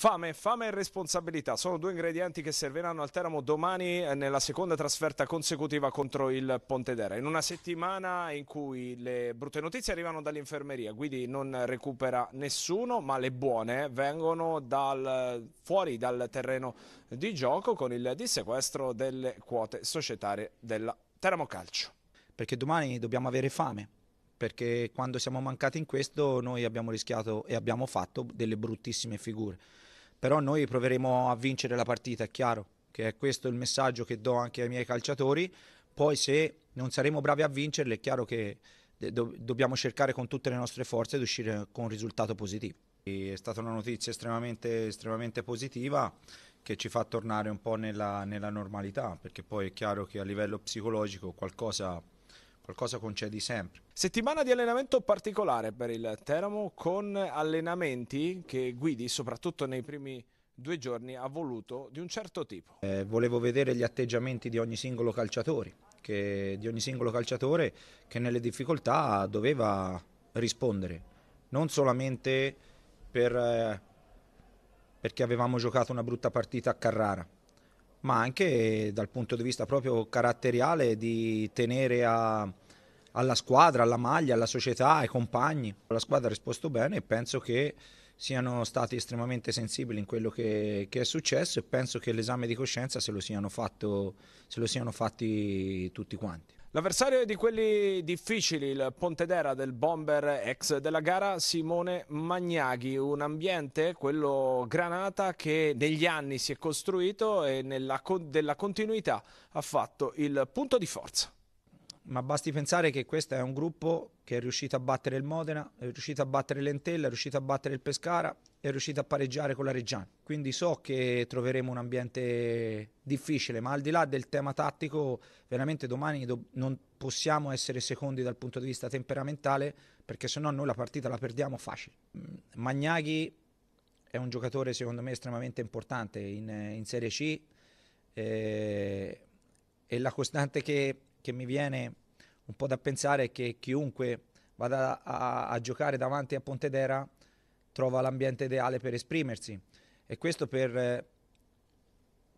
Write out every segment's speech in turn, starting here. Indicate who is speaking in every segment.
Speaker 1: Fame, fame e responsabilità sono due ingredienti che serviranno al Teramo domani eh, nella seconda trasferta consecutiva contro il Pontedera. In una settimana in cui le brutte notizie arrivano dall'infermeria, Guidi non recupera nessuno, ma le buone vengono dal, fuori dal terreno di gioco con il dissequestro delle quote societarie della Teramo Calcio.
Speaker 2: Perché domani dobbiamo avere fame, perché quando siamo mancati in questo noi abbiamo rischiato e abbiamo fatto delle bruttissime figure però noi proveremo a vincere la partita, è chiaro, che è questo il messaggio che do anche ai miei calciatori, poi se non saremo bravi a vincerle è chiaro che eh, do- dobbiamo cercare con tutte le nostre forze di uscire con un risultato positivo. È stata una notizia estremamente, estremamente positiva che ci fa tornare un po' nella, nella normalità, perché poi
Speaker 1: è chiaro che a livello psicologico qualcosa qualcosa concedi sempre. Settimana di allenamento particolare per il Teramo con allenamenti che Guidi, soprattutto nei primi due giorni, ha voluto di un certo tipo.
Speaker 2: Eh, volevo vedere gli atteggiamenti di ogni singolo calciatore, che, di ogni singolo calciatore che nelle difficoltà doveva rispondere, non solamente per, eh, perché avevamo giocato una brutta partita a Carrara, ma anche dal punto di vista proprio caratteriale di tenere a alla squadra, alla maglia, alla società, ai compagni. La squadra ha risposto bene e penso che siano stati estremamente sensibili in quello che, che è successo e penso che l'esame di coscienza se lo siano, fatto, se lo siano fatti tutti quanti.
Speaker 1: L'avversario è di quelli difficili, il Pontedera del bomber ex della gara Simone Magnaghi, un ambiente, quello Granata, che negli anni si è costruito e nella, della continuità ha fatto il punto di forza
Speaker 2: ma basti pensare che questo è un gruppo che è riuscito a battere il Modena, è riuscito a battere l'Entella, è riuscito a battere il Pescara, è riuscito a pareggiare con la Reggiana. Quindi so che troveremo un ambiente difficile, ma al di là del tema tattico, veramente domani do- non possiamo essere secondi dal punto di vista temperamentale, perché se no noi la partita la perdiamo facile. Mm, Magnaghi è un giocatore secondo me estremamente importante in, in Serie C eh, e la costante che che mi viene un po' da pensare è che chiunque vada a, a, giocare davanti a Pontedera trova l'ambiente ideale per esprimersi e questo per,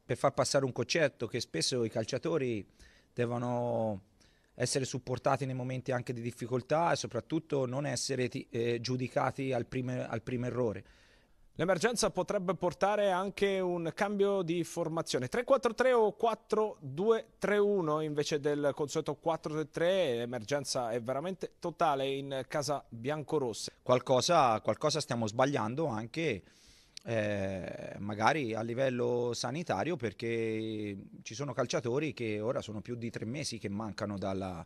Speaker 2: per far passare un concetto che spesso i calciatori devono essere supportati nei momenti anche di difficoltà e
Speaker 1: soprattutto non essere eh, giudicati al primo, al primo errore. L'emergenza potrebbe portare anche un cambio di formazione. 3-4-3 o 4-2-3-1 invece del consueto 4 3 L'emergenza è veramente totale in casa biancorossa. Qualcosa, qualcosa stiamo sbagliando anche
Speaker 2: eh, magari a livello sanitario perché ci sono calciatori che ora sono più di tre mesi che mancano dalla,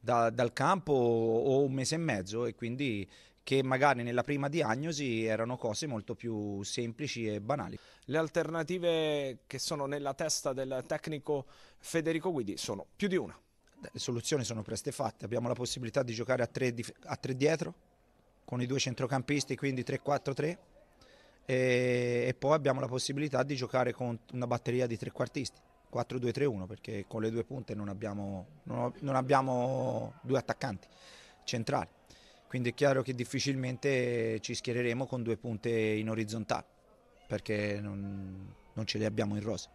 Speaker 2: da, dal campo o un mese e mezzo e quindi che magari nella prima diagnosi erano cose molto più semplici e banali.
Speaker 1: Le alternative che sono nella testa del tecnico Federico Guidi sono più di una.
Speaker 2: Le soluzioni sono preste fatte, abbiamo la possibilità di giocare a tre, a tre dietro con i due centrocampisti, quindi 3-4-3 e, poi abbiamo la possibilità di giocare con una batteria di trequartisti 4-2-3-1 perché con le due punte non abbiamo, non abbiamo due attaccanti centrali quindi è chiaro che difficilmente ci schiereremo con due punte in orizzontale, perché non, non ce le abbiamo in rosa.